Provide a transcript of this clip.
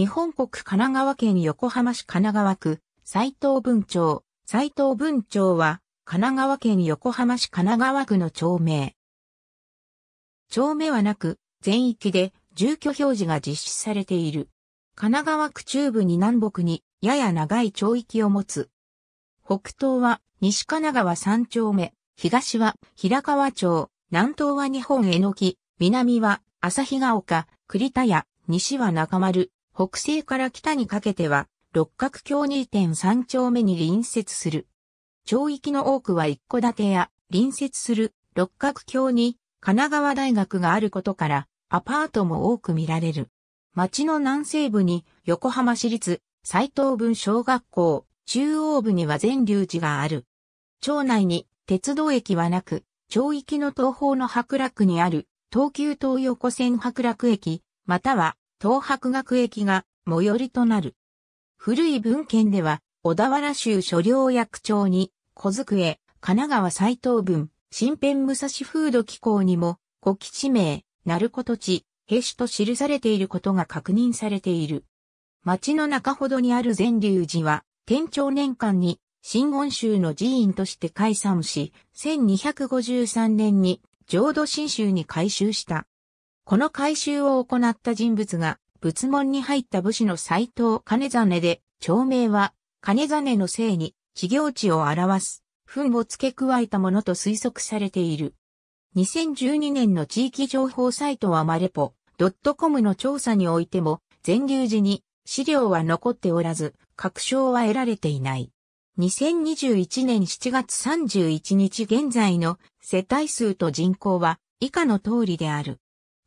日本国神奈川県横浜市神奈川区、斎藤文町。斎藤文町は、神奈川県横浜市神奈川区の町名。町名はなく、全域で住居表示が実施されている。神奈川区中部に南北に、やや長い町域を持つ。北東は、西神奈川三丁目、東は、平川町、南東は日本えのき、南は、旭ヶ丘、栗田屋、西は中丸、北西から北にかけては、六角橋2.3丁目に隣接する。町域の多くは一戸建てや隣接する六角橋に神奈川大学があることからアパートも多く見られる。町の南西部に横浜市立斎藤文小学校、中央部には全隆寺がある。町内に鉄道駅はなく、町域の東方の白楽にある東急東横線白楽駅、または東博学駅が最寄りとなる。古い文献では、小田原州所領役長に、小机、神奈川斎藤文、新編武蔵風土機構にも、古吉名、鳴子土地、兵士と記されていることが確認されている。町の中ほどにある善隆寺は、天長年間に、新言宗の寺院として解散し、1253年に、浄土真宗に改修した。この改修を行った人物が、仏門に入った武士の斎藤金真で、町名は、金真の姓に、事業地を表す、墳を付け加えたものと推測されている。2012年の地域情報サイトはマレポ、.com の調査においても、全流時に資料は残っておらず、確証は得られていない。2021年7月31日現在の世帯数と人口は以下の通りである。